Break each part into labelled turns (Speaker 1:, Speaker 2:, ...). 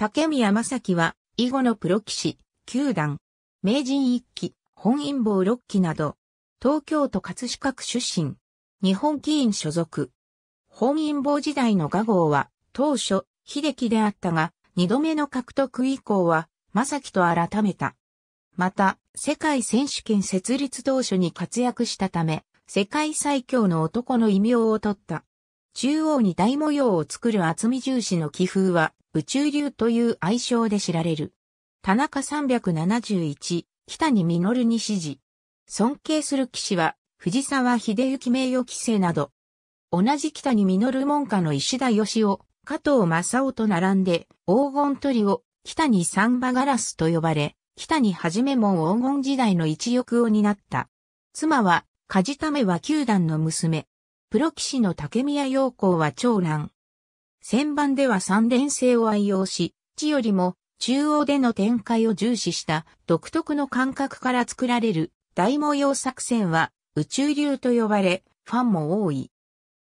Speaker 1: 竹宮正樹は、囲碁のプロ棋士、九段、名人一期、本因坊六期など、東京都葛飾区出身、日本棋院所属。本因坊時代の画号は、当初、秀樹であったが、二度目の獲得以降は、正樹と改めた。また、世界選手権設立当初に活躍したため、世界最強の男の異名を取った。中央に大模様を作る厚み重視の棋風は、宇宙流という愛称で知られる。田中371、北に実に指示。尊敬する騎士は、藤沢秀行名誉棋聖など。同じ北に実門下の石田義雄、加藤正夫と並んで、黄金鳥を、北に三馬ガラスと呼ばれ、北にはじめ門黄金時代の一翼を担った。妻は、梶めは九段の娘。プロ騎士の竹宮陽光は長男。旋盤では三連星を愛用し、地よりも中央での展開を重視した独特の感覚から作られる大模様作戦は宇宙流と呼ばれ、ファンも多い。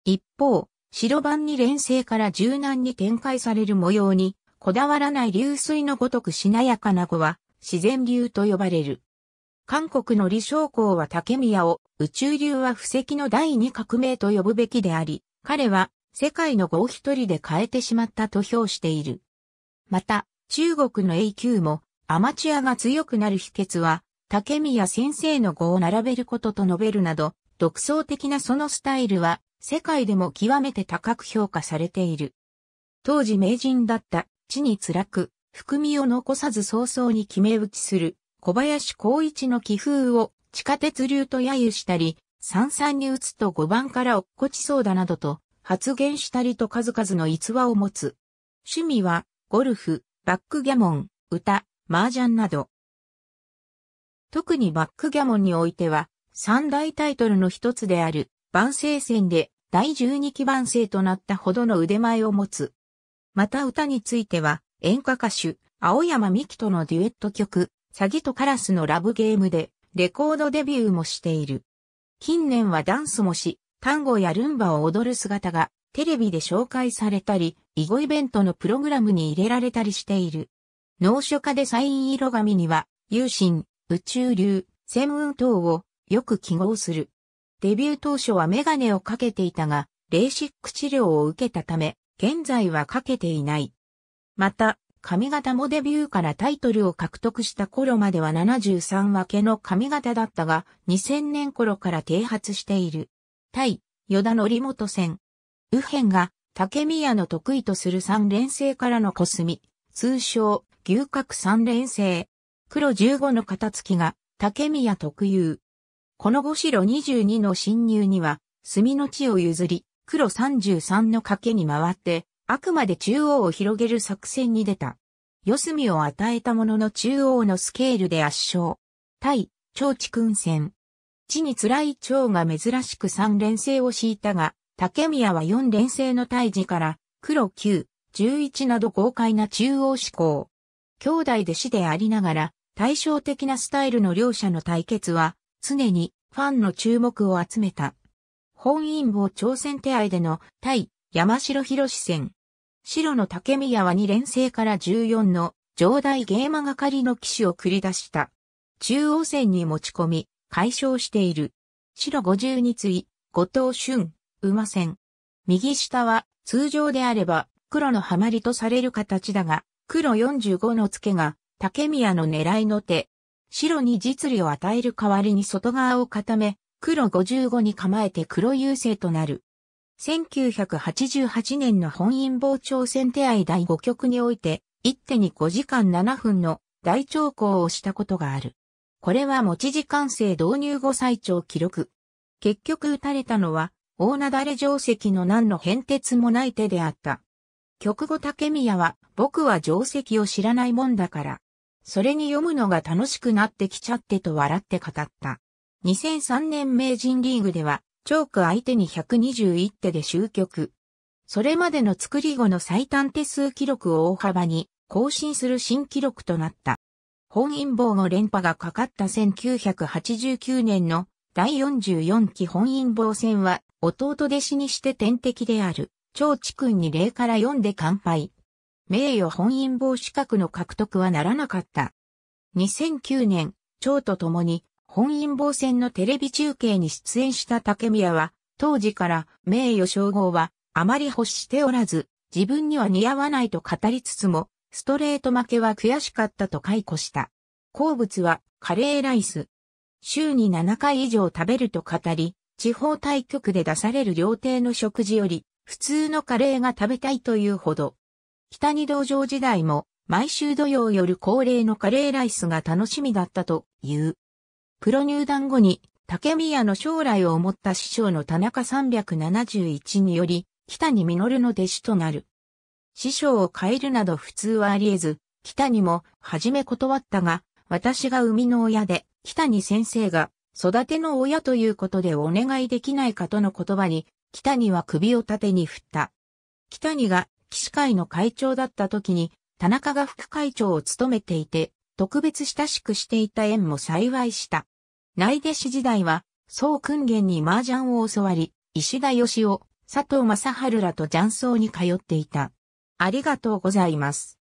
Speaker 1: 一方、白番に連成から柔軟に展開される模様に、こだわらない流水のごとくしなやかな子は自然流と呼ばれる。韓国の李昌光は竹宮を宇宙流は布石の第二革命と呼ぶべきであり、彼は世界の語を一人で変えてしまったと評している。また、中国の A 級もアマチュアが強くなる秘訣は、竹宮先生の語を並べることと述べるなど、独創的なそのスタイルは、世界でも極めて高く評価されている。当時名人だった、地に辛く、含みを残さず早々に決め打ちする、小林光一の気風を地下鉄流と揶揄したり、三々に打つと5番から落っこちそうだなどと、発言したりと数々の逸話を持つ。趣味は、ゴルフ、バックギャモン、歌、麻雀など。特にバックギャモンにおいては、三大タイトルの一つである、万世戦で第12期万世となったほどの腕前を持つ。また歌については、演歌歌手、青山美希とのデュエット曲、サギとカラスのラブゲームで、レコードデビューもしている。近年はダンスもし、単語やルンバを踊る姿がテレビで紹介されたり、囲碁イベントのプログラムに入れられたりしている。脳書家でサイン色紙には、有心、宇宙流、専門等をよく記号する。デビュー当初はメガネをかけていたが、レーシック治療を受けたため、現在はかけていない。また、髪型もデビューからタイトルを獲得した頃までは73分けの髪型だったが、2000年頃から停発している。対、与田則本戦。右辺が、竹宮の得意とする三連星からのコスミ、通称、牛角三連星。黒15の片付きが、竹宮特有。この5白22の侵入には、墨の地を譲り、黒33の賭けに回って、あくまで中央を広げる作戦に出た。四隅を与えたものの中央のスケールで圧勝。対、長地君戦。地に辛い蝶が珍しく3連星を敷いたが、竹宮は4連星の胎児から、黒9、11など豪快な中央志向。兄弟弟子でありながら、対照的なスタイルの両者の対決は、常にファンの注目を集めた。本因坊挑戦手合での対山城博戦。白の竹宮は2連星から14の上代ゲーがかりの騎士を繰り出した。中央線に持ち込み、解消している。白52対、後藤俊、馬戦。右下は、通常であれば、黒のハマりとされる形だが、黒45の付けが、竹宮の狙いの手。白に実利を与える代わりに外側を固め、黒55に構えて黒優勢となる。1988年の本因傍挑戦手合第5局において、一手に5時間7分の大長考をしたことがある。これは持ち時間制導入後最長記録。結局打たれたのは、大なだれ定石の何の変哲もない手であった。曲後竹宮は、僕は定石を知らないもんだから。それに読むのが楽しくなってきちゃってと笑って語った。2003年名人リーグでは、チョーク相手に121手で終局。それまでの作り後の最短手数記録を大幅に更新する新記録となった。本因坊の連覇がかかった1989年の第44期本因坊戦は、弟弟子にして天敵である、長地君に0から4で乾杯。名誉本因坊資格の獲得はならなかった。2009年、長と共に本因坊戦のテレビ中継に出演した竹宮は、当時から名誉称号はあまり欲しておらず、自分には似合わないと語りつつも、ストレート負けは悔しかったと解雇した。好物はカレーライス。週に7回以上食べると語り、地方対局で出される料亭の食事より、普通のカレーが食べたいというほど。北に道場時代も、毎週土曜夜恒例のカレーライスが楽しみだったという。プロ入団後に、竹宮の将来を思った師匠の田中371により、北に実の弟子となる。師匠を変えるなど普通はあり得ず、北にも、初め断ったが、私が生みの親で、北に先生が、育ての親ということでお願いできないかとの言葉に、北には首を縦に振った。北にが、騎士会の会長だった時に、田中が副会長を務めていて、特別親しくしていた縁も幸いした。内弟子時代は、総訓練に麻雀を教わり、石田義雄、佐藤正春らと雀荘に通っていた。ありがとうございます。